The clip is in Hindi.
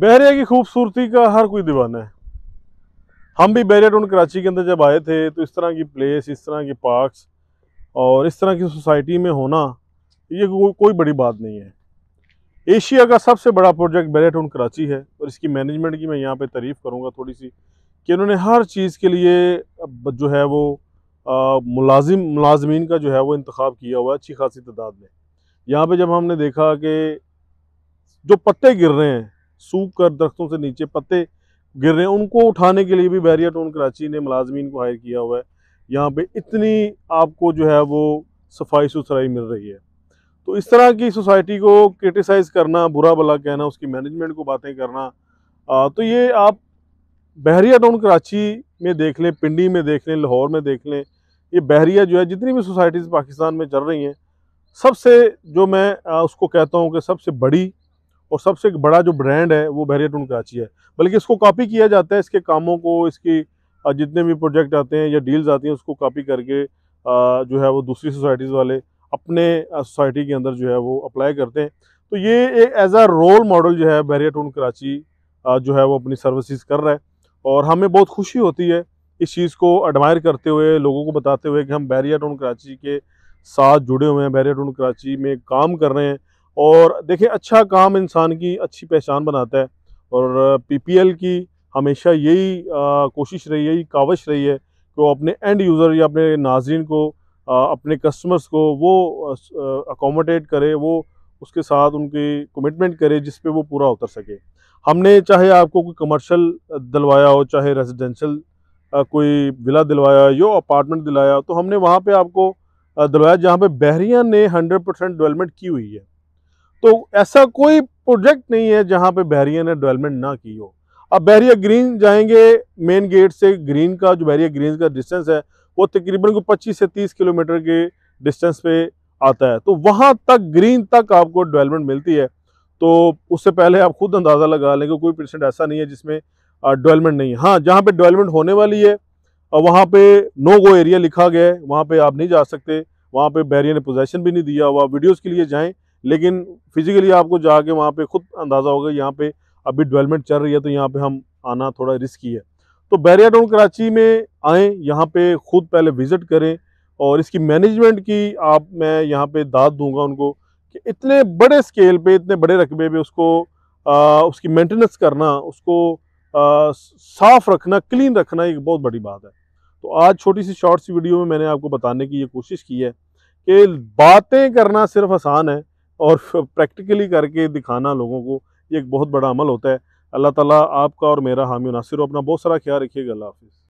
बहरिया की खूबसूरती का हर कोई दीवाना है हम भी बहरिया टाउन कराची के अंदर जब आए थे तो इस तरह की प्लेस इस तरह के पार्क्स और इस तरह की सोसाइटी में होना ये को, कोई बड़ी बात नहीं है एशिया का सबसे बड़ा प्रोजेक्ट बैरिया टाउन कराची है और इसकी मैनेजमेंट की मैं यहाँ पर तारीफ़ करूँगा थोड़ी सी कि उन्होंने हर चीज़ के लिए जो है वो मुलाजिम मुलाजमीन का जो है वो इंतखब किया हुआ है अच्छी खासी तादाद में यहाँ पे जब हमने देखा कि जो पत्ते गिर रहे हैं सूख कर दरख्तों से नीचे पत्ते गिर रहे हैं उनको उठाने के लिए भी बैरिया टाउन कराची ने मुलाजमीन को हायर किया हुआ है यहाँ पे इतनी आपको जो है वो सफाई सुथराई मिल रही है तो इस तरह की सोसाइटी को क्रिटिसाइज़ करना बुरा भला कहना उसकी मैनेजमेंट को बातें करना आ, तो ये आप बहरिया टाउन कराची में देख लें पिंडी में देख लें लाहौर में देख लें ये बहरिया जो है जितनी भी सोसाइटीज़ पाकिस्तान में चल रही हैं सबसे जो मैं आ, उसको कहता हूँ कि सबसे बड़ी और सबसे बड़ा जो ब्रांड है वो बहरिया टून कराची है बल्कि इसको कॉपी किया जाता है इसके कामों को इसकी जितने भी प्रोजेक्ट आते हैं या डील्स आती हैं उसको कॉपी करके जो है वो दूसरी सोसाइटीज़ वाले अपने सोसाइटी के अंदर जो है वो अप्लाई करते हैं तो ये एक एज आ रोल मॉडल जो है बहरिया टून कराची जो है वो अपनी सर्विसेज कर रहा है और हमें बहुत खुशी होती है इस चीज़ को एडमायर करते हुए लोगों को बताते हुए कि हम बैरिया टून कराची के साथ जुड़े हुए हैं बैरिया टून कराची में काम कर रहे हैं और देखिए अच्छा काम इंसान की अच्छी पहचान बनाता है और पीपीएल की हमेशा यही कोशिश रही है यही कावश रही है कि वो अपने एंड यूज़र या अपने नाजरन को आ, अपने कस्टमर्स को वो अकोमोडेट करे वो उसके साथ उनकी कमिटमेंट करे जिस पे वो पूरा उतर सके हमने चाहे आपको कोई कमर्शल दिलवाया हो चाहे रेजिडेंशल कोई विला दिलवाया या अपार्टमेंट दिलाया तो हमने वहाँ पर आपको दिलवाया जहाँ पर बहरिया ने हंड्रेड परसेंट डेवलपमेंट की हुई है तो ऐसा कोई प्रोजेक्ट नहीं है जहाँ पे बहरिया ने डेवलपमेंट ना की हो अब बहरिया ग्रीन जाएंगे मेन गेट से ग्रीन का जो बहरिया ग्रीन का डिस्टेंस है वो तकरीबन को 25 से 30 किलोमीटर के डिस्टेंस पे आता है तो वहाँ तक ग्रीन तक आपको डेवलपमेंट मिलती है तो उससे पहले आप खुद अंदाज़ा लगा लेंगे कोई परसेंट ऐसा नहीं है जिसमें डेवलपमेंट नहीं है हाँ जहाँ पर डेवलपमेंट होने वाली है और वहाँ पे नो गो एरिया लिखा गया है वहाँ पे आप नहीं जा सकते वहाँ पे बैरियर ने पोजेशन भी नहीं दिया हुआ वीडियोस के लिए जाएं लेकिन फिजिकली आपको जाके वहाँ पे खुद अंदाज़ा होगा यहाँ पे अभी डेवलपमेंट चल रही है तो यहाँ पे हम आना थोड़ा रिस्की है तो बैरिया टाउन कराची में आएँ यहाँ पे खुद पहले विज़िट करें और इसकी मैनेजमेंट की आप मैं यहाँ पे दाद दूंगा उनको कि इतने बड़े स्केल पे इतने बड़े रकबे पे उसको आ, उसकी मेंटेनेंस करना उसको साफ़ रखना क्लीन रखना एक बहुत बड़ी बात है तो आज छोटी सी शॉर्ट सी वीडियो में मैंने आपको बताने की ये कोशिश की है कि बातें करना सिर्फ आसान है और प्रैक्टिकली करके दिखाना लोगों को ये एक बहुत बड़ा अमल होता है अल्लाह ताला आपका और मेरा हामी नासिर अपना बहुत सारा ख्याल रखिएगा अल्लाह हाफिज़